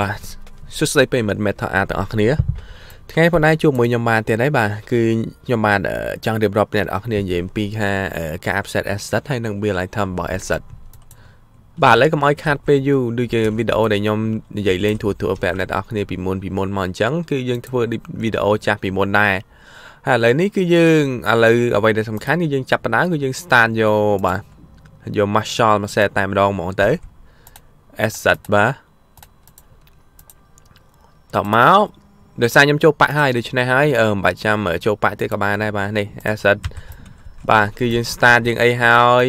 បាទសួស្តីប្រិមិត្តមេថាអាទាំងអស់គ្នាថ្ងៃប៉ុន្តែជួបមួយខ្ញុំបានទៀតហើយបាទគឺខ្ញុំបាន ចង់រៀបរាប់អ្នកទាំងអស់គ្នានិយាយអំពីថាការ upset asset ហើយនិង bill item របស់ asset បាទឥឡូវកុំឲ្យខាតពេលយូរដូចជាវីដេអូដែលខ្ញុំនិយាយលេងធួធួប្រាប់អ្នកទាំងអស់គ្នាពីមុនពីមុនមកអញ្ចឹងគឺយើងធ្វើដូចវីដេអូចាស់ពីមុនដែរហើយឥឡូវនេះគឺយើងឥឡូវអ្វីដែលសំខាន់គឺយើងចាប់ផ្ដើមគឺយើង start យកបាទយក marshal មកសេតែម្ដងហ្មងទៅ asset បាទតមកដោយសារខ្ញុំចូលប៉ាក់ហើយដូច្នេះហើយអឺមិនបាច់ចាំចូលប៉ាក់ទៀតក៏បានដែរបាទនេះ asset បាទគឺយើង start យើងអីហើយ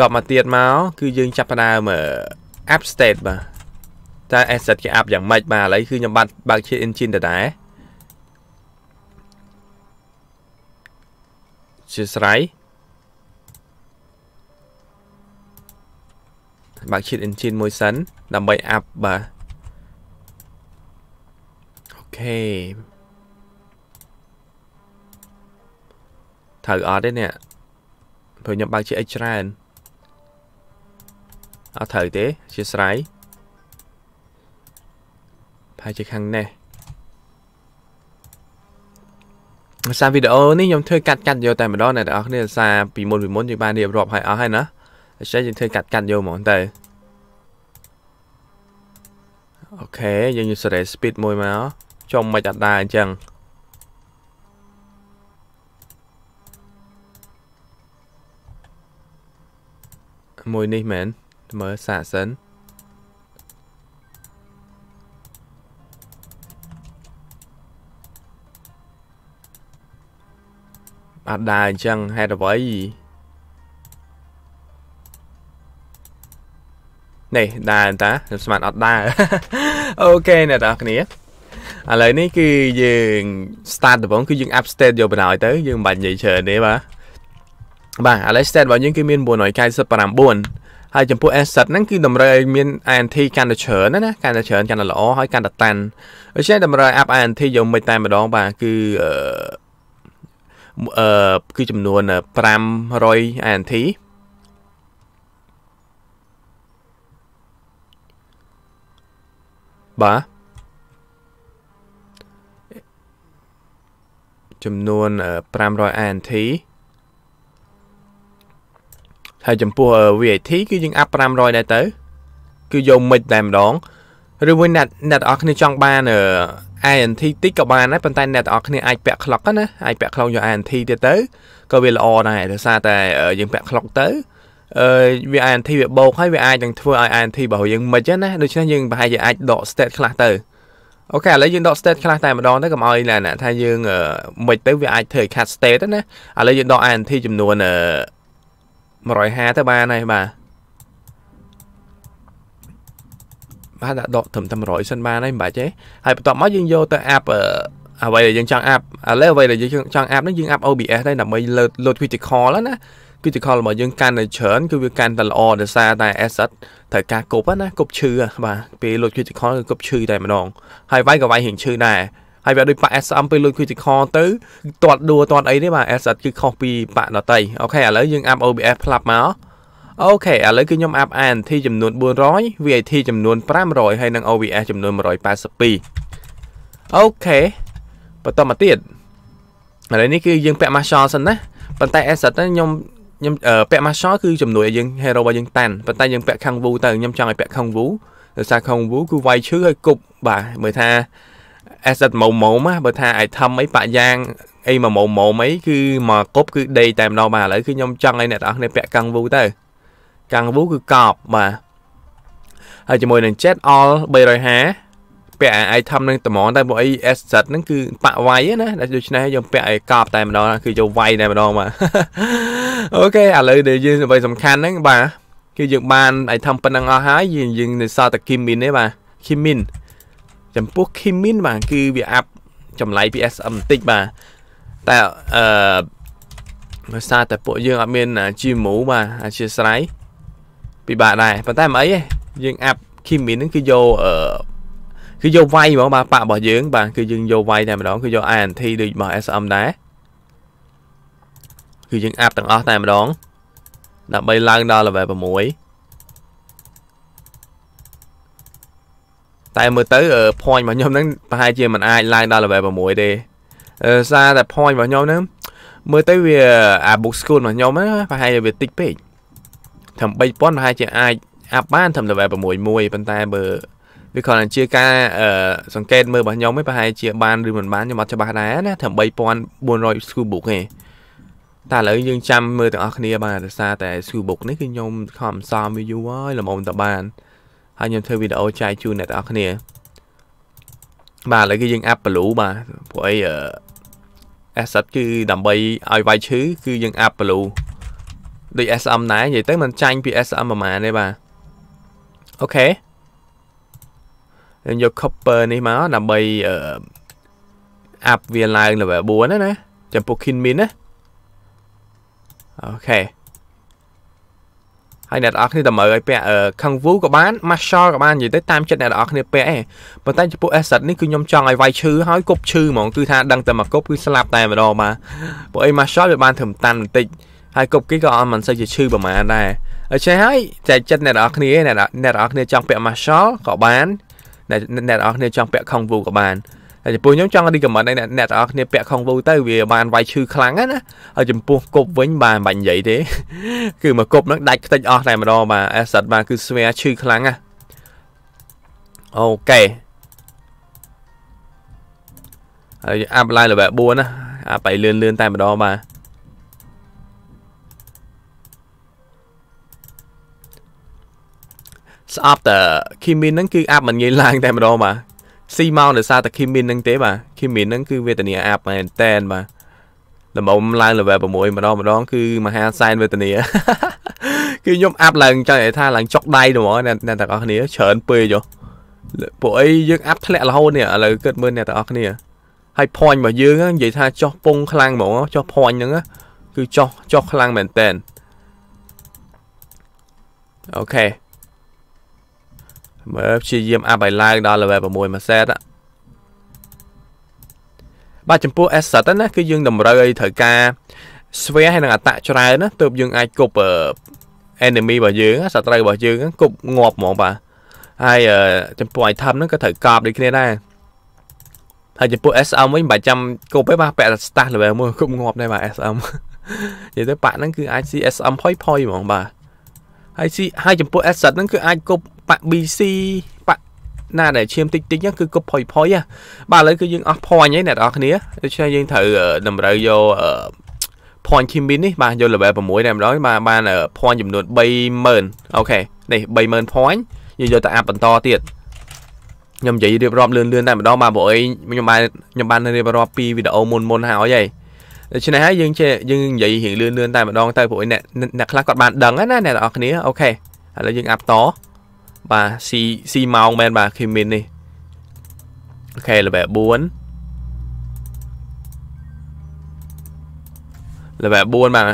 តបមកទៀតមកគឺយើងចាប់ផ្ដើម app state បាទតែ asset គេ app យ៉ាងម៉េចបាទឥឡូវគឺខ្ញុំបាត់បើកជា engine ដដែលជាស្រ័យបើក sheet engine មួយសិនដើម្បី app បាទខេត្រូវអត់ទេអ្នកព្រោះខ្ញុំបើកជា X ច្រើនអត់ត្រូវទេអធិស្ឋានផែជាខាងនេះសារវីដេអូនេះខ្ញុំធ្វើកាត់កាត់យកតែម្ដងអ្នកទាំងអស់គ្នា សារពីមុនពីមុនយើងបានរៀបរាប់ឲ្យអស់ហើយណាអញ្ចឹងយើងធ្វើកាត់កាត់យកហ្មងទៅអូខេយើងយក series speed មួយមកចុំមិនអត់ដែរអញ្ចឹងមួយនេះមែនមើលសាកសិនអត់ដែរអញ្ចឹងហេតុអ្វីនេះដែរតាខ្ញុំស្មានអត់ដែរអូខេអ្នកនរគ្នាឥឡូវនេះគឺយើង start ដំបូងគឺយើង upstate យកបណ្ដោយទៅយើងមិនបាច់និយាយច្រើនទេបាទបាទឥឡូវ state របស់យើងគឺមាន999ហើយចំពោះ asset ហ្នឹងគឺតម្រូវឲ្យមាន ANT កាន់តែច្រើនណាកាន់តែច្រើនកាន់តែល្អហើយកាន់តែតាន់ដូច្នេះតម្រូវឲ្យ up ANT យកមិនតែម្ដងបាទគឺអឺអឺគឺចំនួន500 ANT បាទចំនួន500 ANT ហើយចំពោះ VAT គឺយើងអាប់500ដែរទៅ គឺយកមិចតែម្ដងឬមួយអ្នកអ្នកទាំងអស់គ្នាចង់បាន ANT តិចក៏បានដែរប៉ុន្តែអ្នកទាំងអស់គ្នាអាចពាក់ clock ណាអាចពាក់ clock យក ANT ទៀតទៅក៏វាល្អដែរដោយសារតែយើងពាក់ clock ទៅអឺវា ANT វាបោកហើយវាអាចនឹងធ្វើឲ្យ ANT របស់យើងមិនចឹងណាដូច្នេះយើងប្រហែលជាអាចដក state ខ្លះទៅអូខេឥឡូវយើងដក state ខ្លះតែម្ដងទៅកុំឲ្យអ្នកថាយើងមិនទៅវាអាចធ្វើឲ្យ cut state ណាឥឡូវយើងដក int ចំនួន150ទៅបានហើយបាទបាទដាក់ដកត្រឹមតែ100សិនបានហើយមិនបាច់ទេហើយបន្ទាប់មកយើងយកទៅ app អ្វីដែលយើងចង់ app ឥឡូវអ្វីដែលយើងចង់ app ហ្នឹងយើង app OBS ដែរដើម្បី load load critical ណា critical របស់យើងកាន់តែច្រើនគឺវាកាន់តែល្អដោយសារតែ asset ត្រូវការគប់ណាគប់ឈឺបាទពេលលុយ critical គឺគប់ឈឺតែម្ដងហើយវាយក៏វាយរៀងឈឺដែរហើយវាដូចប៉ា SM ពេលលុយ critical ទៅតាត់ដួលតាត់អីទេបាទ asset គឺខុសពីប៉ាដតៃអូខេឥឡូវយើងអាប់ OBS ផ្លាប់មកអូខេឥឡូវគឺខ្ញុំអាប់ ANT ចំនួន400 VAT ចំនួន500ហើយនិង OBS ចំនួន182អូខេបន្តមកទៀតឥឡូវនេះគឺយើងពាក់ Marshall សិនណាប៉ុន្តែ asset ហ្នឹងខ្ញុំខ្ញុំពាក់ Marshall គឺជំនួយឲ្យយើង hero របស់យើងតាន់ប៉ុន្តែយើងពាក់ Kang Wu ទៅខ្ញុំចង់ឲ្យពាក់ Kang Wu ដោយសារ Kang Wu គឺវាយឈឺឲ្យគប់បាទមើលថា asset ម៉ូម៉ូណាបើថា item អីបាក់យ៉ាងអីម៉ូម៉ូអីគឺមកគប់គឺដេកតែម្ដងបាទឥឡូវគឺខ្ញុំចង់ឲ្យអ្នកទាំងអស់គ្នាពាក់ Kang Wu ទៅ Kang Wu គឺកប់បាទហើយជាមួយនឹង Jet All 350ពាក់អា item នឹងត្មងតែពួកអី asset ហ្នឹងគឺបាក់វាយណាដូច្នេះយើងពាក់ឲ្យកប់តែម្ដងគឺយកវាយតែម្ដងបាទអូខេឥឡូវដែលយើងអ្វីសំខាន់ហ្នឹងបាទគឺយើងបាន item ប៉ុណ្ណឹងអស់ហើយយើងយើងនៅសល់តែ Kimin ទេបាទ Kimin ចំពោះ Kimin បាទគឺវាអាប់ចម្លៃ PSM បន្តិចបាទតែអឺដោយសារតែពួកយើងអត់មានជីមូបាទអធិស្ស្រ័យពិបាកដែរប៉ុន្តែមិនអីទេយើងអាប់ Kimin ហ្នឹងគឺយកអឺគឺយកវាយហ្មងបាទប៉ាក់របស់យើងបាទគឺយើងយកវាយតែម្ដងគឺយក ANT ដូចរបស់ SM ដែរគឺយើងអាប់ទាំងអស់តែម្ដងដើម្បីឡើងដល់ level 6តែមើលទៅ point របស់ខ្ញុំហ្នឹងប្រហែលជាមិនអាចឡើងដល់ level 6ទេសារតែ point របស់ខ្ញុំហ្នឹងមើលទៅវាអា book school របស់ខ្ញុំហ្នឹងប្រហែលជាវាតិចពេកត្រឹម3000ប្រហែលជាអាចអាប់បានត្រឹម level 6 1ប៉ុន្តែបើវាគ្រាន់តែជាការសង្កេតមើលរបស់ខ្ញុំឯងប្រហែលជាបានឬមិនបានខ្ញុំអត់ច្បាស់ដែរណាត្រឹម3400 school book ឯងតែឥឡូវយើងចាំមើលទាំងអស់គ្នាបានតែសារតែ school book នេះគឺខ្ញុំខំសំវាយូរហើយល្មមតបានហើយខ្ញុំធ្វើវីដេអូចែកជូនអ្នកទាំងអស់គ្នា បាទឥឡូវគឺយើងអាប់ blue បាទព្រោះអី asset គឺដើម្បីឲ្យវាយឈឺគឺយើងអាប់ blue ដូច SM ដែរនិយាយទៅมันចាញ់ពី SM ប្រហែលទេបាទអូខេយើងយក copper នេះមកដើម្បីអឺអាប់វាឡើង level 4ណាណាចំពោះ kin min ណាអូខេហើយអ្នកនរអគ្នាតម្រូវឲ្យពាក់ Kung Fu ក៏បាន Martial ក៏បាននិយាយទៅតាមចិត្តអ្នកនរអគ្នាពាក់ឯងប៉ុន្តែចំពោះ asset នេះគឺខ្ញុំចង់ឲ្យវាយឈឺហើយគប់ឈឺហ្មងគឺថាដឹងតែមកគប់គឺស្លាប់តែម្ដងបាទពួកអី Martial វាបានត្រឹមតាន់បន្តិចហើយគប់គេក៏អត់មិនសូវជាឈឺប្រហែលដែរអញ្ចឹងហើយចែកចិត្តអ្នកនរអគ្នាអ្នកនរអគ្នាចង់ពាក់ Martial ក៏បានអ្នកអ្នកទាំងអស់គ្នាចង់ពាក់ខុងវូក៏បានហើយចំពោះខ្ញុំចង់រីកមែនឲ្យអ្នកទាំងអស់គ្នាពាក់ខុងវូទៅវាបានវាយឈឺខ្លាំងណាហើយចំពោះគប់វិញបានបាញ់និយាយទេ គឺមកគប់នឹងដាច់ខ្ទេចអស់តែម្ដងបាទអេសិតបាទគឺស្វែឈឺខ្លាំងណាអូខេហើយអាប់ឡាយ level 4ណាអាប់ឲ្យលឿនលឿនតែម្ដងបាទស្អប់តែឃីមីនហ្នឹងគឺអាប់មិនងាយឡើងតែម្ដងបាទស៊ីមកដោយសារតែឃីមីនហ្នឹងទេបាទឃីមីនហ្នឹងគឺវេទនាអាប់មែនតែនបាទល្មមឡើង level 6ម្ដងម្ដងគឺមហាសែនវេទនាគឺខ្ញុំអាប់ឡើងចង់និយាយថាឡើងចុកដៃហ្មងអ្នកទាំងអស់គ្នាច្រើនពេកយោពួកអីយើងអាប់ធ្លាក់រហូតនេះឥឡូវគិតមើលអ្នកទាំងអស់គ្នាហើយ point របស់យើងនិយាយថាចុះពងខ្លាំងហ្មងចុះ point ហ្នឹងគឺចុះចុះខ្លាំងមែនតែនអូខេមើលព្យាយាមអាប់ឲ្យឡើងដល់ level 6មួយសេតបាទចំពោះ asset ណាគឺយើង តម្រូវឲ្យត្រូវការ sphere ហើយនឹងអតៈច្រើនណាទើបយើងអាចគប់ enemy របស់យើងសត្រូវរបស់យើងគប់ងាប់ហ្មងបាទហើយ ចំពោះ item ហ្នឹងក៏ត្រូវកប់ដូចគ្នាដែរហើយចំពោះ SM វិញមិនបាច់ចាំគប់ទេបាទពាក់ status level មួយគប់ងាប់ដែរបាទ SM និយាយទៅប៉ាក់ហ្នឹងគឺអាច CSM ផុយផុយហ្មងបាទហើយ C ហើយចំពោះ asset ហ្នឹងគឺអាចគប់ប៉ាក់ BC ប៉ាក់ណាដែលឈាមតិចតិចហ្នឹងគឺគប់ផុយផុយហ៎បាទឥឡូវគឺយើងអស់ point ហើយអ្នកនរគ្នាដូច្នេះយើងត្រូវតម្រូវយក point Kimin នេះបាទយក level 6តែម្ដងបាទបាន point ចំនួន30000អូខេនេះ30000 point យើងយកទៅអាប់បន្តទៀតខ្ញុំនិយាយរៀបរាប់លឿនលឿនតែម្ដងបាទព្រោះអីខ្ញុំបានខ្ញុំបានរៀបរាប់ពីវីដេអូមុនមុនហើយហើយដូច្នេះហើយយើងយើងនិយាយរៀងលឿនលឿនតែម្ដងទៅព្រោះអ្នកអ្នកខ្លះគាត់បានដឹងណាអ្នកនរគ្នាអូខេឥឡូវយើងអាប់តបាទស៊ីស៊ីម៉ោងមែនបាទ Kimin នេះអូខេ level 4 level 4បាទ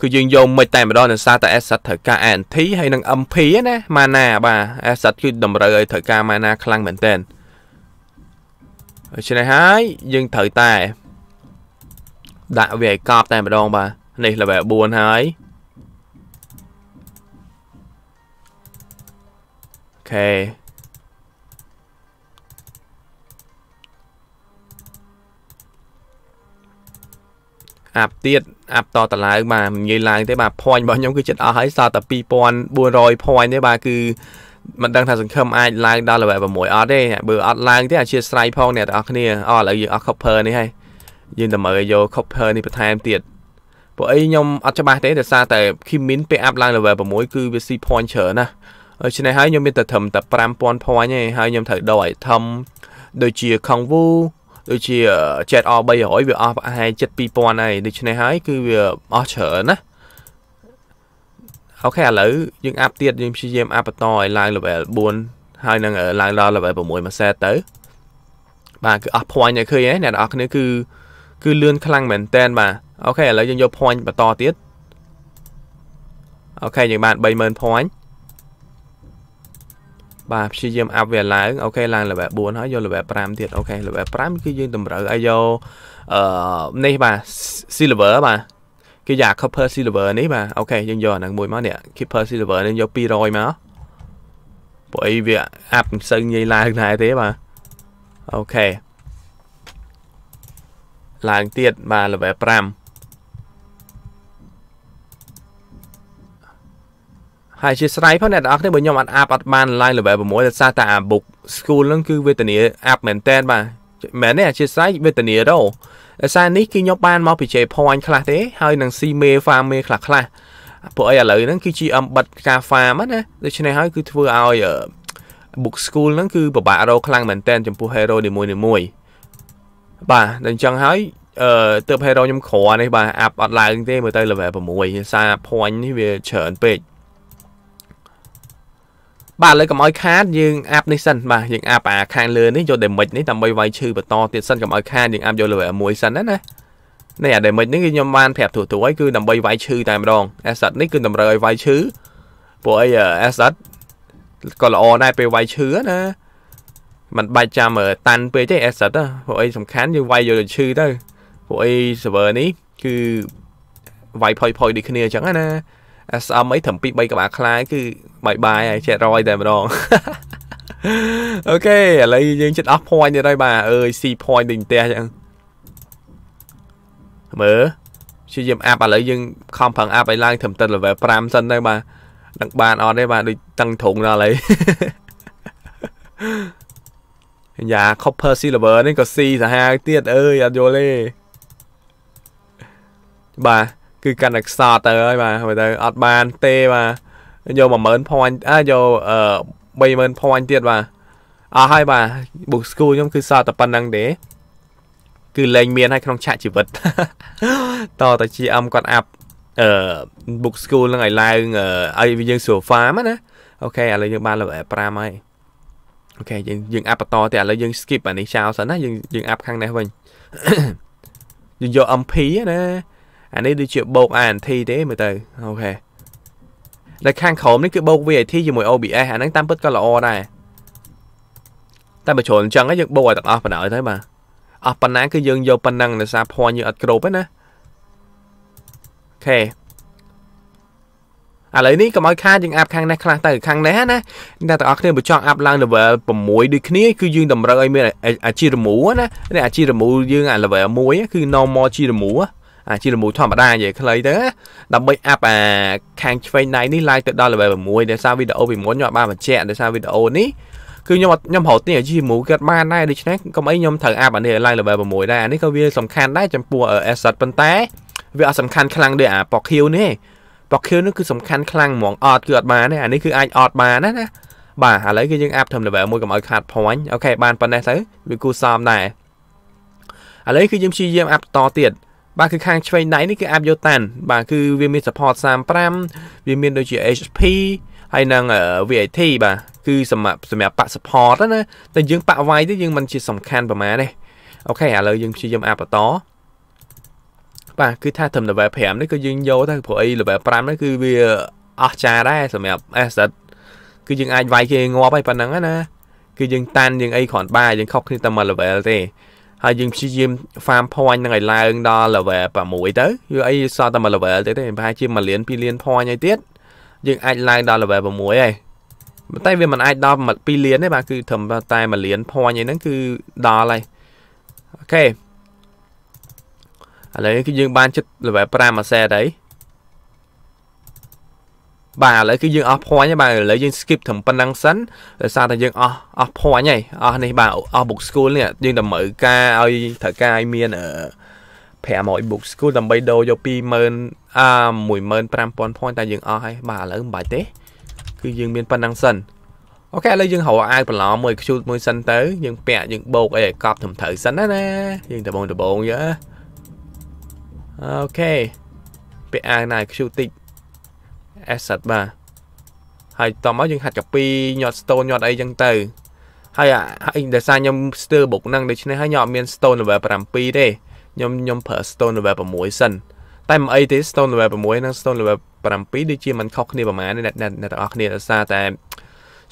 គឺយើងយកមិនតែម្ដងដោយសារតែ asset ត្រូវការ ANT ហើយនឹង MP ណា mana បាទ asset គឺតម្រូវឲ្យត្រូវការ mana ខ្លាំងមែនតើដូច្នេះហើយយើងត្រូវតែដាក់វាឲ្យកប់តែម្ដងបាទនេះ level 4ហើយខេអាប់ទៀតអាប់តតឡើងបាទនិយាយឡើងទេបាទ point របស់ខ្ញុំគឺចិត្តអស់ហើយសល់តែ2400 point ទេបាទគឺមិនដឹងថាសង្ឃឹមអាចឡើងដល់ level 6អត់ទេបើអត់ឡើងទេអធិស្ស្រ័យផងអ្នកទាំងអស់គ្នាអឥឡូវយើងអស់ copper នេះហើយយើងតែមើលយក copper នេះបន្ថែមទៀតពួកអីខ្ញុំអត់ច្បាស់ទេដោយសារតែ Kimin ពេលអាប់ឡើង level 6គឺវាស៊ី point ច្រើនណាស់ឆ្នេះហើយខ្ញុំមានតែត្រឹមតែ5000 point ទេហើយខ្ញុំត្រូវដកឲ្យធំដូចជា Kongwu ដូចជា Jet R 300វាអស់ប្រហែលជិត2000ហើយដូច្នេះហើយគឺវាអស់ច្រើនណាអូខេឥឡូវយើងអាប់ទៀតយើងព្យាយាមអាប់បន្តឲ្យឡើង level 4ហើយនឹងឡើងដល់ level 6មួយសេតទៅបាទគឺអស់ point ឲ្យឃើញហើយអ្នកនរអគ្នាគឺគឺលឿនខ្លាំងមែនតែន បាទអូខេឥឡូវយើងយក point បន្តទៀតអូខេយើងបាន30000 point បាទព្យាយាមអាប់វាឡើងអូខេឡើង level 4ហើយយក level 5ទៀតអូខេ level 5គឺយើងតម្រូវឲ្យយកអឺនេះបាទ silver បាទគេយក copper silver នេះបាទអូខេយើងយកអាហ្នឹងមួយមកនេះ copper silver នេះយក200មកព្រោះអីវាអាប់មិនសូវងាយឡើងដែរទេបាទអូខេឡើងទៀតបាទ level 5ហើយអធិស្ឋានផងអ្នកទាំងអស់គ្នាបើខ្ញុំអត់អាប់អត់បាន line level 6ដោយសារតែអា book school ហ្នឹងគឺវេទនាអាប់មែនតែនបាទមែនទេអធិស្ឋានវេទនារោដោយសារនេះគឺខ្ញុំបានមកពី J point ខ្លះទេហើយនឹង C me farm me ខ្លះខ្លះពួកអីឥឡូវហ្នឹងគឺ GM បិទការ farm ណាដូច្នេះហើយគឺធ្វើឲ្យ book school ហ្នឹងគឺពិបាករោខ្លាំងមែនតែនចំពោះ hero នីមួយនីមួយបាទដូច្នេះហើយអឺទើប hero ខ្ញុំក្រនេះបាទអាប់អត់ឡើងទេមើលទៅ level 6សារ point នេះវាច្រើនពេកបាទលើកុំឲ្យខាតយើងអាប់នេះសិនបាទយើងអាប់អាខាងលើនេះយក damage នេះដើម្បីវាយឈឺបន្តទៀតសិនកុំឲ្យខាតយើងអាប់យក level 1សិនណាណានេះអា damage នេះគឺខ្ញុំបានប្រាប់ទូទៅឲ្យគឺដើម្បីវាយឈឺតែម្ដង asset នេះគឺតម្រូវឲ្យវាយឈឺព្រោះអី asset ក៏ល្អដែរពេលវាយឈឺណាมันបាច់ចាំតាន់ពេកទេ asset ព្រោះអីសំខាន់យើងវាយយកឈឺទៅព្រោះអី server នេះគឺវាយផុយផុយដូចគ្នាអញ្ចឹងណាស្អំអីត្រឹម2 3ក្បាលខ្លាគឺបាយបាយហើយចេះរយតែម្ដងអូខេឥឡូវយើងចិត្តអស់ point ទៀតហើយបាទអើយ C point ដូចផ្ទះចឹងមើលព្យាយាមអាប់ឥឡូវយើងខំប្រឹងអាប់ឲ្យឡើងត្រឹមទៅ level 5សិនទៅបាទនឹងបានអត់ទេបាទដូចតឹងត្រង់ដល់ហើយយ៉ា copper silver នេះក៏ C សាហាវទៀតអើយអត់យល់ទេបាទគឺកាន់តែខ្សត់ទៅហើយបាទទៅអត់បានទេបាទយក10000 point អើយកអឺ30000 point ទៀតបាទអស់ហើយបាទ book school ខ្ញុំគឺសល់តែប៉ុណ្្នឹងទេគឺលែងមានហើយក្នុងឆាកជីវិតតតជា M គាត់អាប់អឺ book school ហ្នឹងឲ្យឡើងឲ្យយើងស្រួល farm ណាអូខេឥឡូវយើងបាន level 5ហើយអូខេយើងយើងអាប់បន្តទៀតឥឡូវយើង skip អានេះចោលសិនណាយើងយើងអាប់ខាងនេះវិញយើងយក MP ណាអានេះដូចជាបូក ANT ទេមើលទៅអូខេនៅខាងក្រោមនេះគឺបូក VAT ជាមួយ OBS អាហ្នឹងតាមពិតក៏ល្អដែរតែបើច្រើនអញ្ចឹងយើងបូកឲ្យទាំងអស់បណ្ដោយទៅបាទអស់ប៉ុណ្ណាគឺយើងយកប៉ុណ្ណឹងដោយសារភ័ញយើងអត់គ្រប់ទេណាអូខេឥឡូវនេះកុំឲ្យខាតយើងអាប់ខាងនេះខ្លះទៅខាងនេះណាអ្នកទាំងអស់គ្នាបើចង់អាប់ឡើង level 6ដូចគ្នា គឺយើងតម្រូវឲ្យមានអាជីរមូណានេះអាជីរមូយើងអា level 1គឺ normal ជីរមូអាជាល្មួតធម្មតានិយាយខ្លីទៅដើម្បីអាប់អាខាងឆ្វេងដៃនេះឡាយទៅដល់ level 6ដោយសារវីដេអូពីមុនខ្ញុំអត់បានបញ្ជាក់ដោយសារវីដេអូនេះគឺខ្ញុំខ្ញុំរត់ទីអាជីមូគាត់បានដែរដូច្នេះកុំអីខ្ញុំត្រូវអាប់អានេះឡើង level 6ដែរអានេះក៏វាសំខាន់ដែរចំពោះ asset ប៉ុន្តែ វាអត់សំខាន់ខ្លាំងដូចអា Pokkyu នេះ Pokkyu នេះគឺសំខាន់ខ្លាំងហ្មងអត់គឺអត់បានទេអានេះគឺអាចអត់បានណាណាបាទឥឡូវគឺយើងអាប់ធ្វើ level 1កុំឲ្យខាត់ point អូខេបានប៉ុណ្ណេះទៅវាគូសមដែរឥឡូវគឺយើងព្យាយាមអាប់តទៀតបាទគឺខាងឆ្វេងដៃនេះគឺ app Yotan បាទគឺវាមាន support 35វាមានដូចជា HP ហើយនឹង VAT បាទគឺសម្រាប់សម្រាប់ប៉ support ណាតែយើងប៉ Y ទៅយើងមិនជាសំខាន់ប្រហែលទេអូខេឥឡូវយើងព្យាយាម app បន្តបាទគឺថា term level 5នេះគឺយើងយកទៅព្រោះអី level 5នេះគឺវាអស្ចារ្យដែរសម្រាប់ asset គឺយើងអាចវាយគេងាប់ហើយប៉ុណ្ណឹងណាគឺយើងតាន់យើងអីគ្រាន់បាយយើងខុសគ្នាតែមួយ level ទេហើយយើងព្យាយាម farm point នឹងឲ្យឡើងដល់ level 6ទៅយកអីសល់តែមួយ level ទេទេប្រហែលជា1លាន2លាន point អីទៀតយើងអាចឡើងដល់ level 6ហើយតែវាមិនអាចដល់2លានទេបាទគឺត្រឹមតែ1លាន point អីហ្នឹងគឺដល់ហើយអូខេឥឡូវគឺយើងបានចិត្ត level 5អាសេតហើយបាទឥឡូវគឺយើងអស់ point ហើយបាទឥឡូវយើង skip ត្រឹមប៉ុណ្ណឹងសិនដោយសារតែយើងអស់អស់ point ហើយអស់នេះបាទអស់ book school នេះយើងតម្រូវការឲ្យត្រូវការឲ្យមាន500 book school ដើម្បីដូរយក20000អា15000 point តែយើងអស់ហើយបាទឥឡូវមិនបាច់ទេ គឺយើងមានប៉ុណ្ណឹងសិនអូខេឥឡូវយើងរកអាវប្រឡំមួយខ្ជូតមួយសិនទៅយើងពាក់យើងបោកអីឲ្យកប់ត្រឹមត្រូវសិនណាណាយើងដបងដបងយើអូខេពាក់អាវណាខ្ជូតតិច asset បាទហើយតោះមកយើងហាត់កាពីញាត់ stone ញាត់អីចឹងទៅហើយហើយដោយសារខ្ញុំស្ទើរបុកហ្នឹងដូច្នេះហើយខ្ញុំអត់មាន stone level 7ទេខ្ញុំខ្ញុំប្រើ stone level 6សិនតែមិនអីទេ stone level 6និង stone level 7ដូចជាมันខុសគ្នាប្រហែលអ្នកអ្នកទាំងអស់គ្នាដោយសារតែ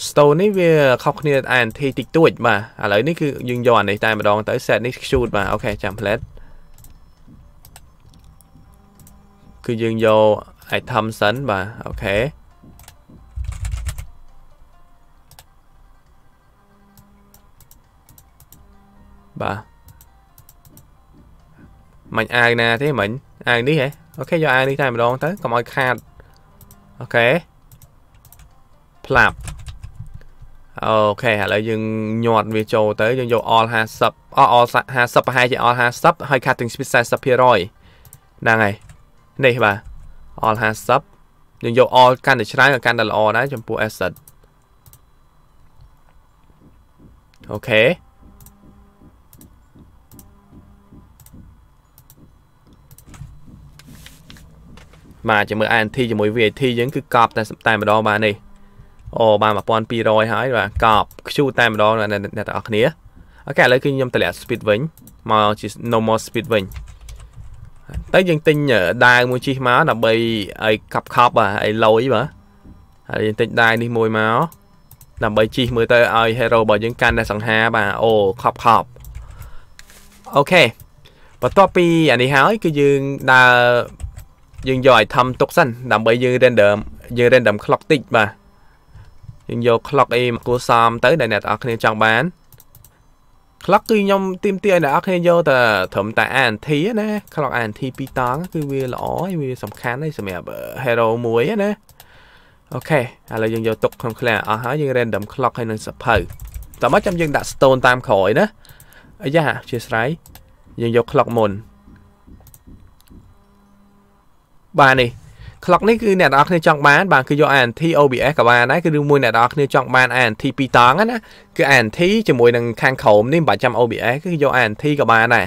stone នេះវាខុសគ្នាអានធីតិចតួចបាទឥឡូវនេះគឺយើងយកអានេះតែម្ដងទៅ set នេះ shoot បាទអូខេចាំ plate គឺយើងយក item សិនបាទអូខេបាទមិញអាវណាទេមិញអាវនេះហ៎អូខេយកអាវនេះតែម្ដងទៅកុំឲ្យខាតអូខេផ្លាប់អូខេឥឡូវយើងញាត់វាចូលទៅយើងយក all 50 all 50ប្រហែលជា all 50ហើយ cutting speed 40%ហ្នឹងហើយនេះបាទ all 50យើងយក all កាន់តែច្រើនក៏កាន់តែល្អដែរចំពោះ asset អូខេបាទជាមួយ ANT ជាមួយ VAT យើងគឺកប់តែតែម្ដងបាទនេះអូបាន1200ហើយបាទកប់ Q តែម្ដងអ្នកទាំងអស់គ្នាអូខេឥឡូវគឺខ្ញុំតម្លាក់ speed វិញមកជា normal speed វិញតែយើងទិញដាវមួយជីសមកដើម្បីឲ្យកាប់ខប់ឲ្យលយបាទហើយយើងទិញដាវនេះមួយមកដើម្បីជីសមើលទៅឲ្យ hero របស់យើងកាន់តែសង្ហាបាទអូខប់ខប់អូខេបន្ទាប់ពីអានេះហើយ គឺយើងដើរយើងយក item ទុកសិនដើម្បីយើង render យើង random clock តិចបាទយើងយក clock អីមកគួសមទៅដែលអ្នកទាំងអស់គ្នាចង់បាន clock គឺខ្ញុំទីមទីឲ្យអ្នកនរគ្នាយកតែត្រឹមតែ ANT ណា clock ANT 2តង់គឺវាល្អហើយវាសំខាន់ហើយសម្រាប់ hero មួយណាអូខេឥឡូវយើងយកទុកក្នុង clear អស់ហើយយើង random clock ហើយនឹងសភៅតោះមកចាំយើងដាក់ stone តាមក្រោយណាអាយ៉ាអធិស្ស្រ័យយើងយក clock មុនបាទនេះ clock នេះគឺអ្នកនរគ្នាចង់បានបាទគឺយក ANT OBS ក៏បានដែរគឺមួយអ្នកនរគ្នាចង់បាន ANT ពីរតង់ណាគឺ ANT ជាមួយនឹងខាងក្រោមនេះមិនបាច់ចាំ OBS គឺយក ANT ក៏បានដែរ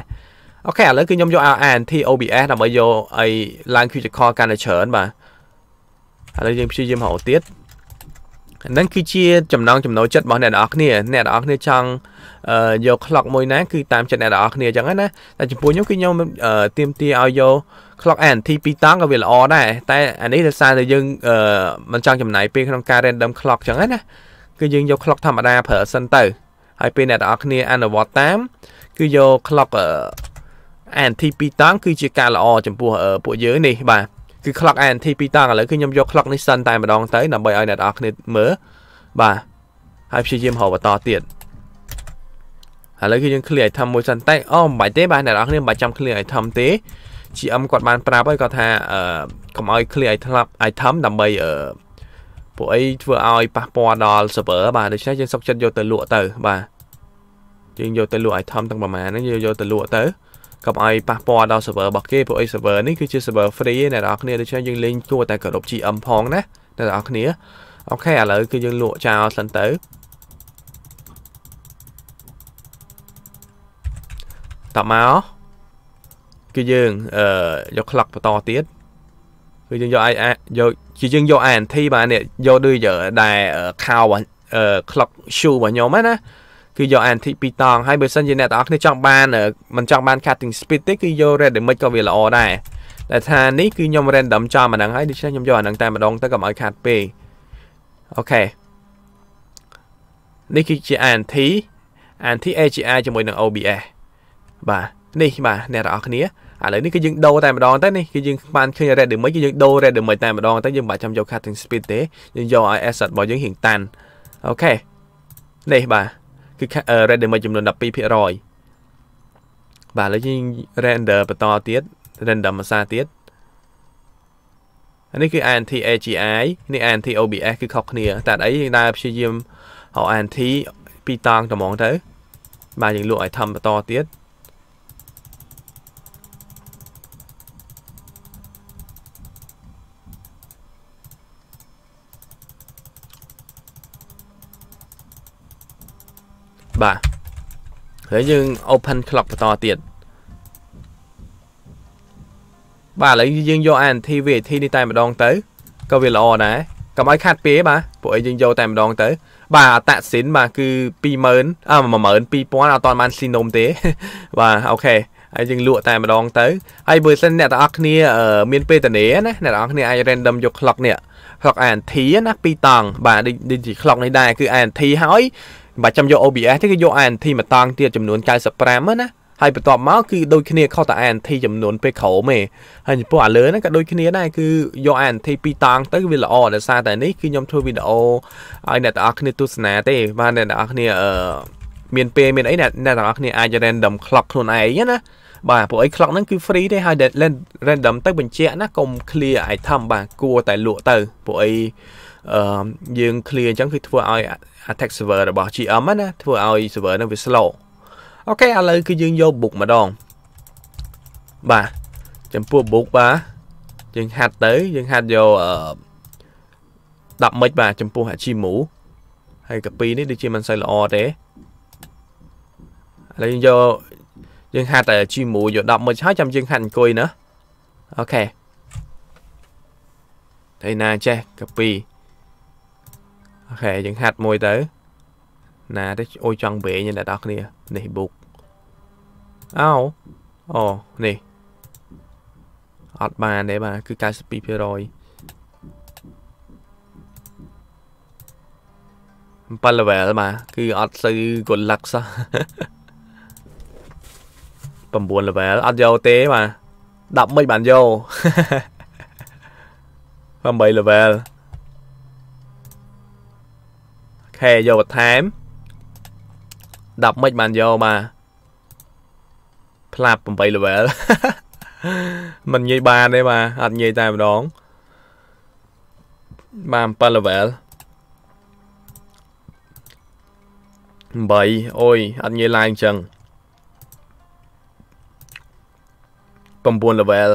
អូខេឥឡូវគឺខ្ញុំយក ANT OBS ដើម្បីយកអីឡើង critical កាន់តែច្រើនបាទឥឡូវយើងព្យាយាមរកទៀតហ្នឹងគឺជាចំណងចំណូលចិត្តរបស់អ្នកនរគ្នាអ្នកនរគ្នាចង់យក clock មួយណាគឺតាមចិត្តអ្នកនរគ្នាអញ្ចឹងណាតែចំពោះខ្ញុំគឺខ្ញុំទៀមទាឲ្យយក clock and ទី2តង់ក៏វាល្អដែរតែអានេះដោយសារតែយើងអឺមិនចង់ចំណាយពេលក្នុងការ random clock ចឹងណាគឺយើងយក clock ធម្មតាប្រើសិនទៅហើយពេលអ្នកទាំងអស់គ្នាអនុវត្តតាមគឺយក clock អឺ and ទី2តង់គឺជាការល្អចំពោះពួកយើងនេះបាទគឺ clock and ទី2តង់ឥឡូវគឺខ្ញុំយក clock នេះសិនតែម្ដងទៅដើម្បីឲ្យអ្នកទាំងអស់គ្នាមើលបាទហើយព្យាយាមរកបន្តទៀតឥឡូវគឺយើង clear item មួយសិនតែអូមិនបាច់ទេបាទអ្នកនរគ្នាមិនបាច់ចាំ clear item ទេ GM គាត់បានប្រាប់ហើយគាត់ថាអឺកុំឲ្យ clear ឲ្យធ្លាប់ item ដើម្បីអឺពួកអីធ្វើឲ្យប៉ះពាល់ដល់ server បាទដូច្នេះយើងសុកចិត្តយកទៅលក់ទៅ បាទយើងយកទៅលក់ item ទាំងប្រមាណហ្នឹងយើងយកទៅលក់ទៅកុំឲ្យប៉ះពាល់ដល់ server របស់គេពួកអី server នេះគឺជា server free អ្នកនរគ្នាដូច្នេះយើងលេងគួរតែគោរព GM ផងណាអ្នកនរគ្នាអូខេឥឡូវគឺយើងលក់ចោលសិនទៅតមកគឺយើងអឺយក clock បន្តទៀតគឺយើងយកយកគឺយើងយក ANT បាទនេះយកដូចដែរខោអឺ clock shoe របស់ខ្ញុំហ្នឹងណាគឺយក ANT 2តង់ហើយបើសិនជាអ្នកទាំងអស់គ្នាចង់បានមិនចង់បាន cutting speed ទេគឺយក random ក៏វាល្អដែរតែថានេះគឺខ្ញុំ random ចំអាហ្នឹងហើយដូច្នេះខ្ញុំយកអាហ្នឹងតែម្ដងទៅកុំឲ្យខាត់ពេកអូខេនេះគឺជា ANT ANT AGI ជាមួយនឹង OBS បាទនេះបាទអ្នកទាំងអស់គ្នាឥឡូវនេះគឺយើងដូរតែម្ដងទៅនេះគឺយើងបានឃើញ red damage គឺយើងដូរ red damage តែម្ដងទៅយើងមិនបាច់ចាំយក cutting speed ទេយើងយកឲ្យ asset របស់យើងរៀងតាន់អូខេនេះបាទគឺ red damage ចំនួន12%បាទឥឡូវយើង render បន្តទៀត render ភាសាទៀតនេះគឺ ANT AGI នេះ ANT OBS គឺខុសគ្នាតែអីយើងដើរព្យាយាមហៅ ANT ពីតង់ត្មងទៅបាទយើងលក់ឲ្យធំបន្តទៀតបាទហើយយើង open clock បន្តទៀតបាទឥឡូវយើងយក ANT VAT នេះតែម្ដងទៅក៏វាល្អដែរកុំឲ្យខាត់ពេលបាទពួកឯងយើងយកតែម្ដងទៅបាទអតសិនបាទគឺ20000អ12000អត់តាន់បានស៊ីនោមទេបាទអូខេហើយយើងលក់តែម្ដងទៅហើយបើសិនអ្នកទាំងអស់គ្នា មានពេលតនេណាអ្នកទាំងអស់គ្នាអាច random យក clock នេះ clock ANT ណា2តង់បាទដូចជា clock នេះដែរគឺ ANT ហើយបាច់ចាំយក OBS ទេគឺយក ANT មកតង់ទៀតចំនួន95ហ្នឹងណាហើយបន្ទាប់មកគឺដូចគ្នាខុសតា ANT ចំនួនពេលក្រោមឯងហើយចំពោះអាលើហ្នឹងក៏ដូចគ្នាដែរគឺយក ANT ពីតង់ទៅវាល្អដោយសារតែនេះគឺខ្ញុំធ្វើវីដេអូឲ្យអ្នកទាំងអស់គ្នាទស្សនា ទេ បាទអ្នកទាំងអស់គ្នាអឺមានពេលមានអីអ្នកទាំងអស់គ្នាអាច random clock ខ្លួនឯងណាបាទពួកអី clock ហ្នឹងគឺ free ទេហើយ random ទៅបញ្ជាក់ណាកុំ clear item បាទគួរតែលក់ទៅពួកអីយើង clear អញ្ចឹងគឺធ្វើឲ្យ attack server របស់ GM ណាធ្វើឲ្យ server ហ្នឹងវា slow អូខេឥឡូវគឺយើងយក book ម្ដងបាទចំពោះ book បាទយើងហាត់ទៅ យើងហាត់យក10មិចបាទចំពោះ Hachimu ហើយ copy នេះដូចជាមិនសូវល្អទេឥឡូវយើងយកយើងហាត់តែ Hachimu យក10មិចហើយចាំយើងហាត់អង្គុយណាអូខេតែណាចេះ copy អូខេយើងហាត់មួយទៅ ណាទេអូយចង់វែងអ្នកនរគ្នានេះបុកអោអូនេះអត់បានទេបាទគឺ92% 7 level បាទគឺអត់សូវកលឹកសោះ9 level អត់យកទេបាទ10មិនបានយក8 level ខេយកបន្ថែម10មិនបានយកបាទផ្លាប់8 level มันងាយបានទេបាទអត់ងាយតែម្ដងបាទ7 level 8អូយអត់ងាយឡើងអញ្ចឹង9 level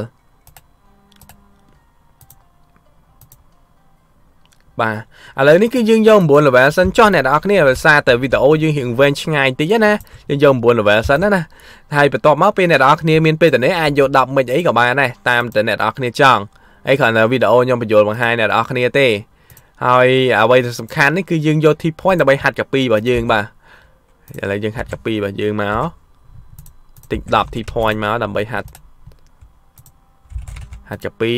បាទឥឡូវនេះគឺយើងយក9 level សិនចុះអ្នកនរគ្នាភាសាតែវីដេអូយើងរៀងវែងឆ្ងាយតិចណាយើងយក9 level សិនណាហើយបន្ទាប់មកពេលអ្នកនរគ្នាមានពេលទៅនេះអាចយក10មិចអីក៏បានដែរតាមតែអ្នកនរគ្នាចង់អីគ្រាន់តែវីដេអូខ្ញុំបញ្យល់បង្ហាញអ្នកនរគ្នាទេហើយអ្វីដែលសំខាន់នេះគឺយើងយក T point ដើម្បីហាត់ copy របស់យើងបាទឥឡូវយើងហាត់ copy របស់យើងមកតិច10 T point មកដើម្បីហាត់ហាត់ copy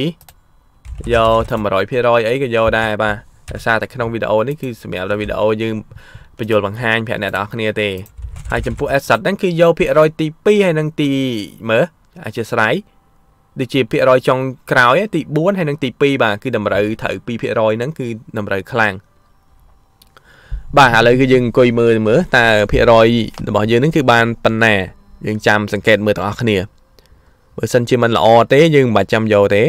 យកធ្វើ100%អីក៏យកដែរបាទដោយសារតែក្នុងវីដេអូនេះគឺសម្រាប់ដល់វីដេអូយើងបញ្យល់បង្ហាញប្រាប់អ្នកទាំងអស់គ្នាទេហើយចំពោះ asset ហ្នឹងគឺយកភាគរយទី2ហើយនិងទីមើលអធិស្ឋានដូចជាភាគរយចុងក្រោយទី4ហើយនិងទី2បាទគឺតម្រូវត្រូវ2%ហ្នឹងគឺតម្រូវខ្លាំងបាទឥឡូវគឺយើងអង្គុយមើលមើលតើភាគរយរបស់យើងហ្នឹងគឺបានប៉ុណ្ណាយើងចាំសង្កេតមើលទាំងអស់គ្នាបើសិនជាมันល្អទេ យើងមិនបាច់ចាំយកទេ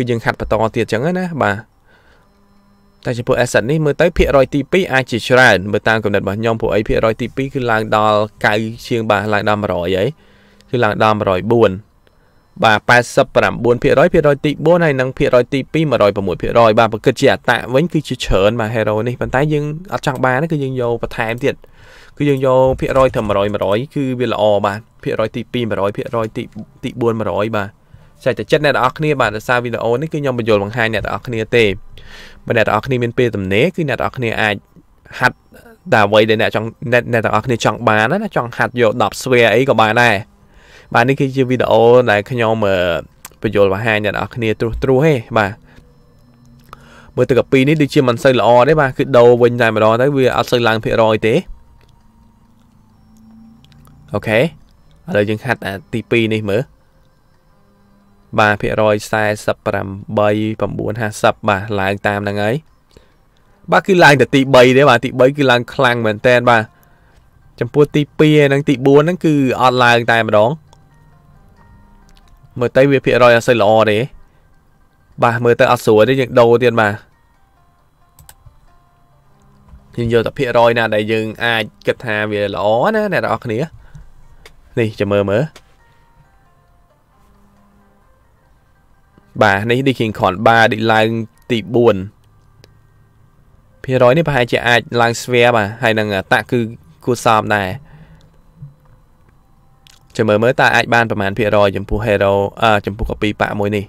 គឺយើងហាត់បន្តទៀតអញ្ចឹងណាបាទតែចំពោះ asset នេះមើលទៅភាគរយទី2អាចជាច្រើនមើលតាមកំណត់របស់ខ្ញុំពួកអីភាគរយទី2គឺឡើងដល់9ជាងបាទឡើងដល់100ហើយគឺឡើងដល់104បាទ89%ភាគរយភាគរយទី4ហើយនិងភាគរយទី2 106%បាទបើគិតជាអតៈវិញគឺជាច្រើនបាទ hero នេះប៉ុន្តែយើងអត់ចង់បានគឺយើងយកបន្ថែមទៀតគឺយើងយកភាគរយទៅ100 100គឺវាល្អបាទភាគរយទី2 100ភាគរយទី4 100បាទចែកតែចិត្តអ្នកទាំងអស់គ្នាបាទដោយសារវីដេអូនេះគឺខ្ញុំបញ្យល់បង្ហាញអ្នកទាំងអស់គ្នាទេបើអ្នកទាំងអស់គ្នាមានពេលទំនេរគឺអ្នកទាំងអស់គ្នាអាចហាត់តែអ្វីដែលអ្នកចង់អ្នកទាំងអស់គ្នាចង់បានណាចង់ហាត់យក10 swear អីក៏បានដែរបាទនេះគឺជាវីដេអូដែលខ្ញុំបញ្យល់បង្ហាញអ្នកទាំងអស់គ្នាត្រួសត្រួសទេបាទមើលទឹកកាពីនេះដូចជាមិនសូវល្អទេបាទគឺដូរវិញតែម្ដងទៅវាអត់សូវឡើងភាគរយទេអូខេឥឡូវយើងហាត់ទី2នេះមើលបាទភាគរយ48950បាទឡើងតាមហ្នឹងហើយបាទគឺឡើងតែទី3ទេបាទទី3គឺឡើងខ្លាំងមែនតែនបាទចំពោះទី2និងទី4ហ្នឹងគឺអត់ឡើងតែម្ដងមើលទៅវា ភាគរយអត់សូវល្អទេបាទមើលទៅអត់ស្រួលទេយើងដូរទៀតបាទយើងយកតែភាគរយណា ដែលយើង អាចគិតថាវាល្អណាអ្នកនរអគ្នា នេះចាំមើលមើលបាទនេះ Diking Con Bar ដឹកឡើង ទី4ភាគរយនេះប្រហែលជាអាចឡើងស្វែបាទហើយនឹងតាក់គឺគួរសមដែរចាំមើលមើលតើអាចបានប្រមាណភាគរយចំពោះ Hero អឺចំពោះកពីប៉ាក់មួយនេះ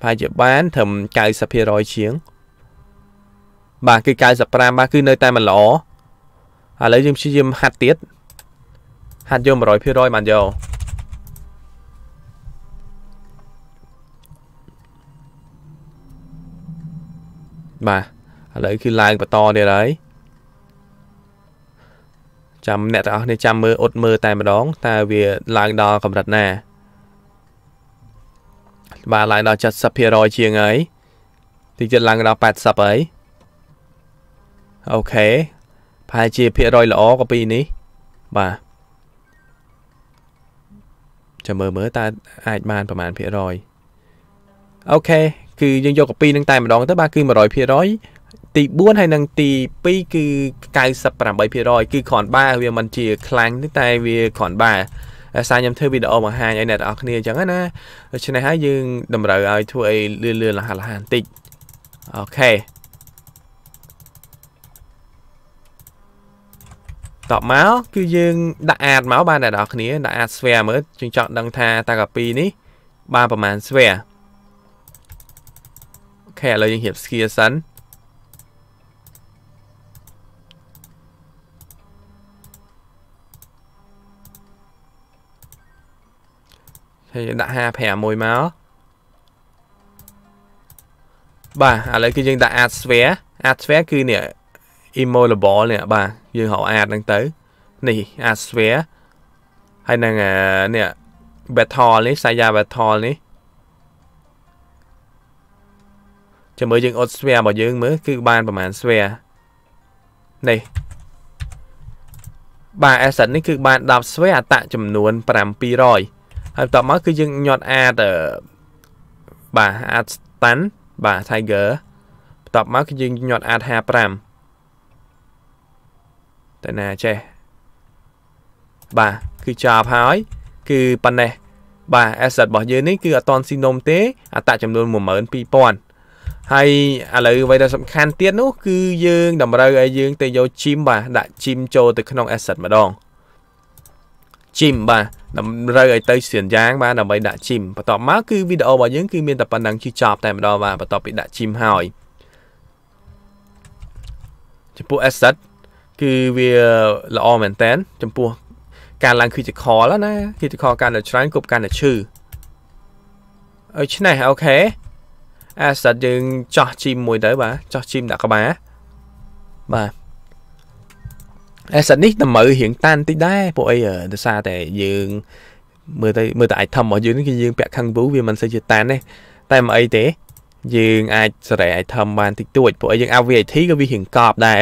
ប្រហែលជាបានត្រឹម90%ជាង បាទគឺ95បាទគឺនៅតែមិនល្អឥឡូវយើងព្យាយាមហាត់ទៀតហាត់យក100%បានយកបាទឥឡូវគឺឡើងបន្តទៀតហើយចាំអ្នកទាំងអស់នេះចាំមើលអ៊ុតមើលតែម្ដងតើវាឡើងដល់កម្រិតណាបាទឡើងដល់70%ជាងហើយតិចទៀតឡើងដល់80ហើយអូខេប្រហែលជាភាគរយល្អក៏ពីនេះ បាទចាំមើលមើលតើអាចបានប្រហែលភាគរយអូខេគឺយើងយកកពីនឹងតែម្ដងទៅបាទគឺ100%ទី4ហើយនិងទី2គឺ98%គឺគ្រាន់បាវាមិនជាខ្លាំងទេតែវាគ្រាន់បាអាសាខ្ញុំធ្វើវីដេអូបង្ហាញឲ្យអ្នកទាំងអស់គ្នាអញ្ចឹងណាដូច្នេះហើយយើង តម្រូវឲ្យធ្វើអីលឿនលឿនលះលះបន្តិចអូខេតបមកគឺយើងដាក់អាចមកបានអ្នកទាំងអស់គ្នាដាក់អាចស្វែមើលជាងចង់ដឹងថាតាកាពីនេះបានប្រហែលស្វែแค่เรายังเห็บสเกียร์ซัน đã hà phẻ mồi máu bà à lấy cái dân đã ad vé ad vé kia nè imo là bỏ nè bà dân họ ad đang tới à, nè ad vé hay năng nè bẹt thò lấy sai ចាំមើលយើងអត់ sphere របស់យើងមើលគឺបានប្រហែល sphere នេះបាទ asset នេះគឺបាន10 sphere អតៈចំនួន700ហើយបន្ទាប់មកគឺយើងញាត់ add បាទ add stand បាទ tiger បន្ទាប់មកគឺយើងញាត់ add 55តែណាចេះបាទគឺចប់ហើយ គឺប៉ុណ្ណេះបាទ asset របស់យើងនេះគឺអត់តន់ស៊ីនំទេអតៈចំនួន12000ហើយឥឡូវអ្វីដែលសំខាន់ទៀតនោះ គឺយើងតម្រូវឲ្យយើងទៅយកជីមបាទដាក់ជីមចូលទៅក្នុង asset ម្ដងជីមបាទតម្រូវឲ្យទៅសៀនយ៉ាងបាទដើម្បីដាក់ជីមបន្ទាប់មកគឺវីដេអូរបស់យើង គឺមានតែប៉ុណ្្នឹងគឺចប់តែម្ដងបាទបន្ទាប់ពីដាក់ជីមហើយចំពោះ asset គឺវាល្អមែនតែនចំពោះការឡើង critical ណា critical កាន់តែច្រើនគប់កាន់តែឈឺអើឆ្នេះអូខេអាស្ដាត់យើងចោះជីមមួយទៅបាទចោះជីមដាក់ក្បាលបាទអាស្ដាត់នេះតម្រូវរៀងតានតិចដែរពួកអីដោយសារតែយើងមើលទៅមើលទៅ item របស់យើងគឺយើងពាក់ខាង view វាមិនសូវជាតានទេតែមិនអីទេ យើងអាចសេរី item បានតិចតួចព្រោះយើងអា VAT ក៏វារៀងកប់ដែរ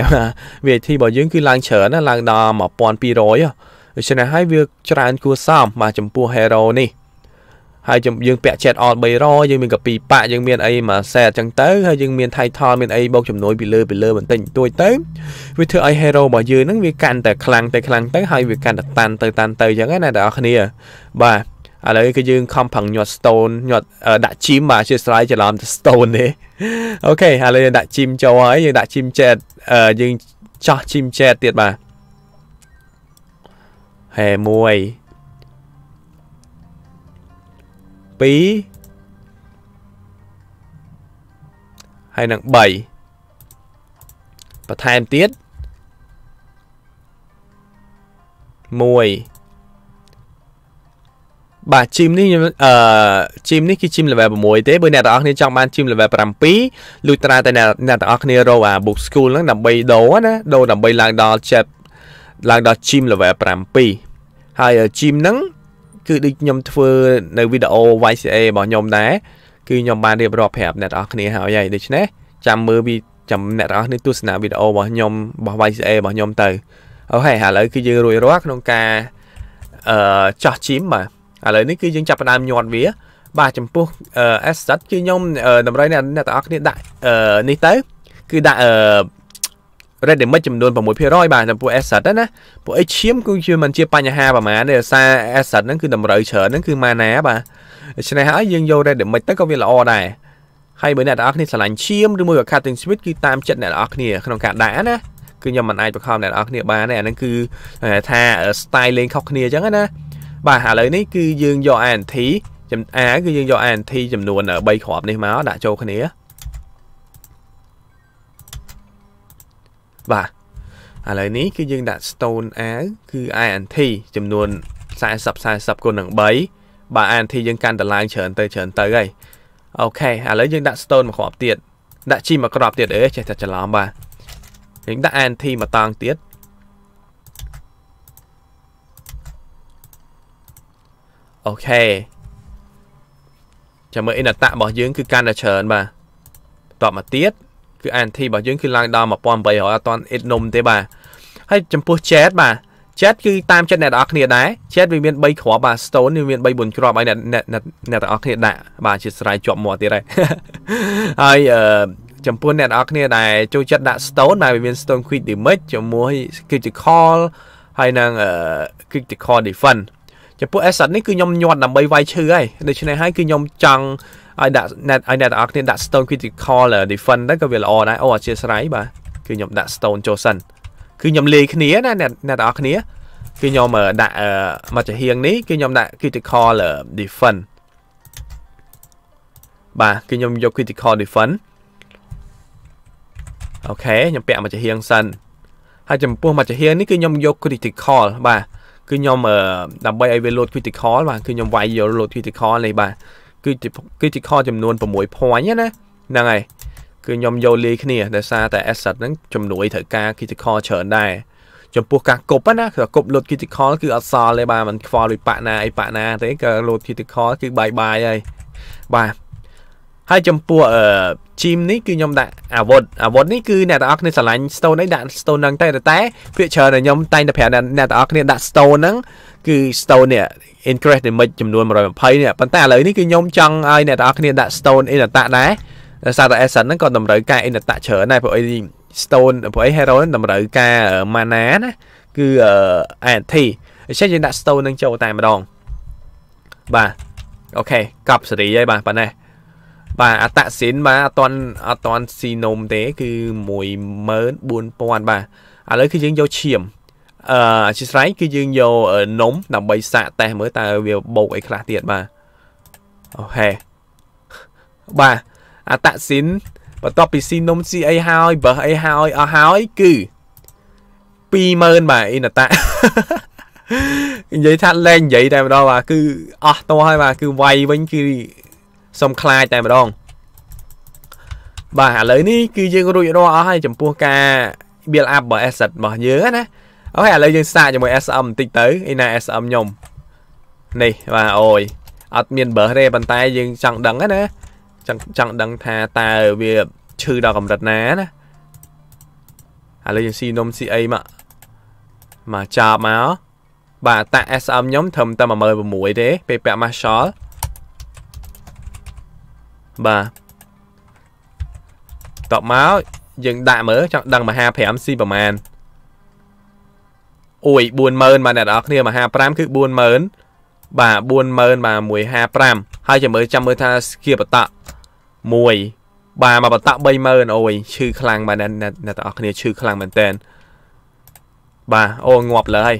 VAT របស់យើង គឺឡើងច្រើនឡើងដល់1200ដូច្នេះហើយវាច្រើនគួរសមបាទចំពោះ hero នេះហើយយើងពាក់ចិត្តអល់300យើងមានកាពីប៉ាក់យើងមានអីមួយសែអញ្ចឹងទៅហើយយើងមាន title មានអីបូកចំនួនពីលើពីលើបន្តិចបន្តួចទៅវាធ្វើឲ្យ hero របស់យើងហ្នឹងវាកាន់តែខ្លាំងទៅខ្លាំងទៅហើយវាកាន់តែតាន់ទៅតាន់ទៅអញ្ចឹងណាបងប្អូនគ្នាបាទឥឡូវគឺយើងខំប្រឹងញាត់ stone ញាត់ដាក់ជីមបាទអធិស្ឋានច្រឡំទៅ stone ទេអូខេឥឡូវយើងដាក់ជីមចូលហើយយើងដាក់ជីមចែតយើងចោះជីមចែតទៀតបាទហេ1 2ហើយនឹង3បន្ថែមទៀត1បាទជីមនេះខ្ញុំអឺជីមនេះគឺជីម level 6ទេបើអ្នកទាំងអស់គ្នាចង់បានជីម level 7លុចត្រាតែអ្នកទាំងអស់គ្នារកអា book school ហ្នឹងដើម្បីដូរណាដូរដើម្បីឡើង ដល់ chapter ឡើងដល់ gym level 7ហើយ gym ហ្នឹងគឺដូចខ្ញុំធ្វើនៅវីដេអូ YCA របស់ខ្ញុំដែរគឺខ្ញុំបានរៀបរាប់ប្រាប់អ្នកនរគ្នាហើយហើយដូច្នេះចាំមើលវីចាំអ្នកនរគ្នាទស្សនាវីដេអូរបស់ខ្ញុំរបស់ YCA របស់ខ្ញុំទៅអូខេឥឡូវគឺយើងរួចរាល់ក្នុងការអឺចោះជីមបាទឥឡូវនេះគឺយើងចាប់ផ្ដើមញាត់វា បាទចំពោះ asset គឺខ្ញុំតម្រូវអ្នកនរគ្នាដាក់នេះទៅគឺដាក់អឺ Reddamage ចំនួន6%បាទចំពោះ asset ណាពួក H ឈាមគឺជាมันជាបញ្ហាប្រហែលទេដោយសារ asset ហ្នឹងគឺតម្រូវច្រើនហ្នឹងគឺ mana បាទដូច្នេះហើយយើងយក Reddamage ទៅក៏វាល្អដែរហើយបើអ្នកទាំងអស់គ្នាឆ្លាញ់ឈាមឬមួយក៏ cutting speed គឺតាមចិត្តអ្នកទាំងអស់គ្នាក្នុងការដាក់ណាគឺខ្ញុំមិនអាចបង្ខំអ្នកទាំងអស់គ្នាបានទេអាហ្នឹងគឺថា style លេងខុសគ្នាអញ្ចឹងណាបាទឥឡូវនេះគឺយើងយក anti ចំអាគឺយើងយក anti ចំនួន3គ្រាប់នេះមកដាក់ចូលគ្នាបាទឥឡូវនេះគឺយើងដាក់ stone r គឺ int ចំនួន40 40គុណនឹង3បាទ int យើងកាន់តឡើងច្រើនទៅច្រើនទៅហើយអូខេឥឡូវយើងដាក់ stone មួយគ្រាប់ទៀតដាក់ g មួយគ្រាប់ទៀតអេចេះតែច្រឡំបាទយើងដាក់ int មួយតង់ទៀតអូខេចាំមើលអិនតៈរបស់យើងគឺកាន់តែច្រើនបាទបន្តមកទៀតគឺ ANT របស់យើងគឺឡើងដល់1800អត់តាន់ it នំទេបាទហើយចំពោះ chat បាទ chat គឺតាមចិត្តអ្នកទាំងអស់គ្នាដែរ chat វាមាន3គ្រាប់បាទ stone វាមាន3 4គ្រាប់ហើយអ្នកអ្នកអ្នកទាំងអស់គ្នាដាក់បាទជាស្រ័យជាប់មាត់ទៀតហើយហើយអឺចំពោះអ្នកទាំងអស់គ្នាដែលចូលចិត្តដាក់ stone ដែលវាមាន stone quick damage ជាមួយ critical ហើយនឹង critical defense ចំពោះ asset នេះគឺខ្ញុំញាត់ដើម្បីវាយឈឺហើយដូច្នេះហើយគឺខ្ញុំចង់ឲ្យដាក់អ្នកឲ្យអ្នកទាំងអស់គ្នាដាក់ stone critical defense ទៅក៏វាល្អដែរអូអធិស្ស្រ័យបាទគឺខ្ញុំដាក់ stone ចូលសិនគឺខ្ញុំលេខគ្នា ណាអ្នកអ្នកទាំងអស់គ្នាគឺខ្ញុំដាក់មកចាហៀងនេះគឺខ្ញុំដាក់ critical defense បាទគឺខ្ញុំយក critical defense អូខេខ្ញុំពាក់មកចាហៀងសិន ហើយចំពោះមកចាហៀងនេះគឺខ្ញុំយក critical បាទគឺខ្ញុំដើម្បីឲ្យវា load critical បាទគឺខ្ញុំវាយយក load critical នេះបាទគឺជាគឺជាខចំនួន6 point ណាហ្នឹងហើយគឺខ្ញុំយកលាយគ្នាដោយសារតែ asset ហ្នឹងជំនួយត្រូវការ critical ច្រើនដែរចំពោះការគប់ណាគឺគប់លុត critical គឺអត់សល់ទេបាទมันខ្វល់លុយប៉ាក់ណាអីប៉ាក់ណាទេក៏លុត critical គឺបាយបាយហើយបាទហើយចំពោះអឺជីមនេះគឺខ្ញុំដាក់អាវុធអាវុធនេះគឺអ្នកទាំងអស់គ្នាស្រឡាញ់ stone នេះដាក់ stone ហ្នឹងតែតែភាគច្រើនខ្ញុំតែងតែប្រាប់អ្នកទាំងអស់គ្នាដាក់ stone ហ្នឹងគឺ stone នេះ increase damage ចំនួន120នេះប៉ុន្តែឥឡូវនេះគឺខ្ញុំចង់ឲ្យអ្នកទាំងអស់គ្នាដាក់ stone អ៊ីនតាដែរដោយសារតែ essence ហ្នឹងក៏តម្រូវការអ៊ីនតាច្រើនដែរព្រោះអី stone ព្រោះអី hero តម្រូវការ mana ណាគឺ AT អញ្ចឹងយើងដាក់ stone នឹងចូលតែម្ដងបាទអូខេកប់សេរីហើយបាទប៉ុណ្ណេះបាទអតសិនបាទអត់តន់អត់តន់ស៊ីនំទេ គឺ14000បាទឥឡូវគឺយើងយកឈាមអឺអធិស្ស្រ័យគឺយើងយកนมដើម្បីសាកតេស្តមើលតើវាបោកអីខ្លះទៀតបាទអូខេបាទអតស៊ីនបន្ទាប់ពីស៊ីនំស៊ីអីហើយបើអីហើយអស់ហើយគឺ20000បាទអីណតានិយាយថាលេងនិយាយតែម្ដងបាទគឺអស់តោះហើយបាទគឺវាយវិញគឺសុំខ្លាចតែម្ដងបាទឥឡូវនេះគឺយើង រួចរាល់អស់ហើយចំពោះការ build up របស់ asset របស់យើងណាអូខេឥឡូវយើងសាកជាមួយ SM បន្តិចទៅឯណា SM ខ្ញុំនេះបាទអូយអត់មាន brush ទេប៉ុន្តែយើងចង់ដឹងណាចង់ចង់ដឹងថាតើវាឈឺដល់កម្រិតណាណាឥឡូវយើងស៊ីនំស៊ីអីមកមកចាប់មកបាទតា SM ខ្ញុំត្រឹមតែ16000ទេពេលពាក់ Marshall បាទតបមកយើងដាក់មើលចង់ដឹងមហា5ស៊ីប្រមាណអួយ40000បាទអ្នកនរគ្នា155គឺ40000បាទ40000បាទ155ហើយចាំមើលចាំមើលថាស្គីបតៈ1បាទមកបតៈ30000អូយឈឺខ្លាំងបាទអ្នកអ្នកនរគ្នាឈឺខ្លាំងមែនតើបាទអូងាប់លើហើយ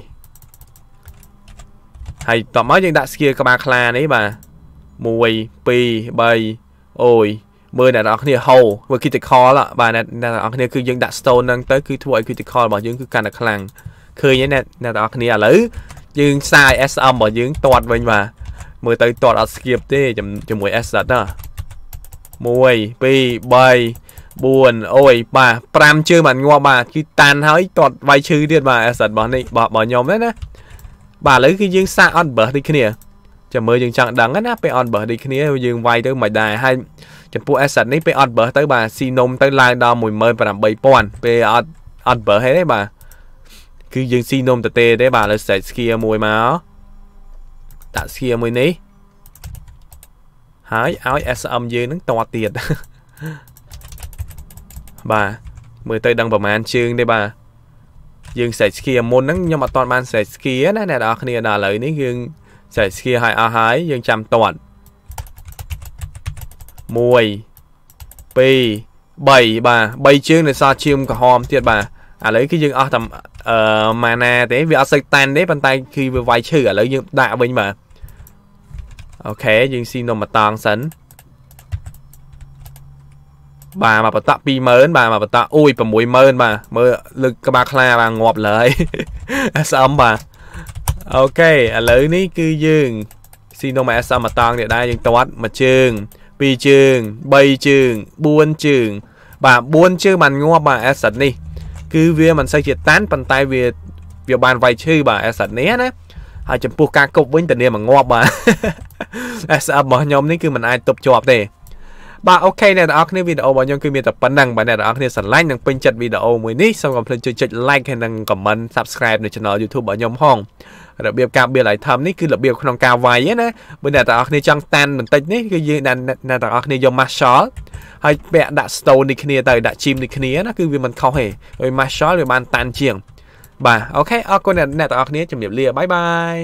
ហើយតបមកយើងដាក់ស្គីក្បាលខ្លានេះបាទ1 2 3អូយមើលអ្នកនរគ្នាហោធ្វើ critical បាទអ្នកនរគ្នាគឺយើងដាក់ stone ហ្នឹងទៅគឺធ្វើឲ្យ critical របស់យើងគឺកាន់តែខ្លាំងឃើញហើយអ្នកអ្នកទាំងអស់គ្នាឥឡូវយើងខ្សែ SM របស់យើងតាត់វិញបាទមើលទៅតាត់អត់ skip ទេជាមួយ S ដតណា1 2 3 4អូយបាទ5ជើងបានងាប់បាទគឺតាន់ហើយតាត់វាយឈឺទៀតបាទ S របស់នេះរបស់របស់ខ្ញុំហ្នឹងណាបាទឥឡូវគឺយើងសាកអត់បើដូចគ្នាចាំមើលយើងចង់ដឹងណាពេលអត់បើដូចគ្នាយើងវាយទៅមិនដែរហើយចំពោះ asset នេះពេលអត់បើទៅបាទស៊ីនំទៅឡើងដល់18000ពេលអត់អត់បើហេទេបាទគឺយើងស៊ីនំតាទេទេបាទឥឡូវសេចស្គៀមួយមកដាក់ស្គៀមួយនេះហើយឲ្យ SM យើងនឹងតទៀតបាទមើលទៅដឹងប្រហែលជើងទេបាទយើងសេចស្គៀមុនហ្នឹងខ្ញុំអត់ទាន់បានសេចស្គៀណាអ្នកនរគ្នាដល់ឥឡូវនេះយើងសេចស្គៀឲ្យអស់ហើយយើងចាំតត1 2 3បាទ3ជើងនៅសល់ជើងក្រហមទៀតបាទឥឡូវគឺយើងអស់តែអឺម៉ាណាទេវាអត់សូវតានទេប៉ុន្តែគឺវាវាយឈឺឥឡូវយើងដាក់វិញបាទអូខេយើងស៊ីនំបតងសិនបាទមកបតក់20000បាទមកបតក់អួយ60000បាទមើលលើកក្បាលខ្លាបាទងាប់លើយ SM បាទអូខេឥឡូវនេះគឺយើងស៊ីនំ SM មកតងនេះដែរយើងតាត់មួយជើង2ជើង3ជើង4ជើង បាទ4ជើងបានងាប់បាទ asset នេះគឺវាមិនសូវជាតានប៉ុន្តែវាវាបានវាយឈឺបាទអេសាត់នេះណាហើយចំពោះការគប់វិញតានាមកងាប់បាទ SF របស់ខ្ញុំនេះគឺមិនអាចទប់ជាប់ទេបាទអូខេអ្នកទាំងអស់គ្នាវីដេអូរបស់ខ្ញុំគឺមានតែប៉ុណ្ណឹងបាទអ្នកទាំងអស់គ្នាស្រឡាញ់និងពេញចិត្តវីដេអូមួយនេះសូមកុំភ្លេចជួយចុច like ហើយនិង comment subscribe នៅ channel YouTube របស់ខ្ញុំហងរបៀបការ build item នេះគឺរបៀបក្នុងការវាយណាបើអ្នកទាំងអស់គ្នាចង់តានបន្តិចនេះគឺយើងអ្នកទាំងអស់គ្នាយក Marshall ហើយពាក់ដាក់ stone នេះគ្នាទៅដាក់ chim នេះគ្នាណាគឺវាមិនខុសទេហើយ marshal វាបានតាន់ជាង បាទអូខេអរគុណអ្នកទាំងអស់គ្នាជម្រាបលាបាយបាយ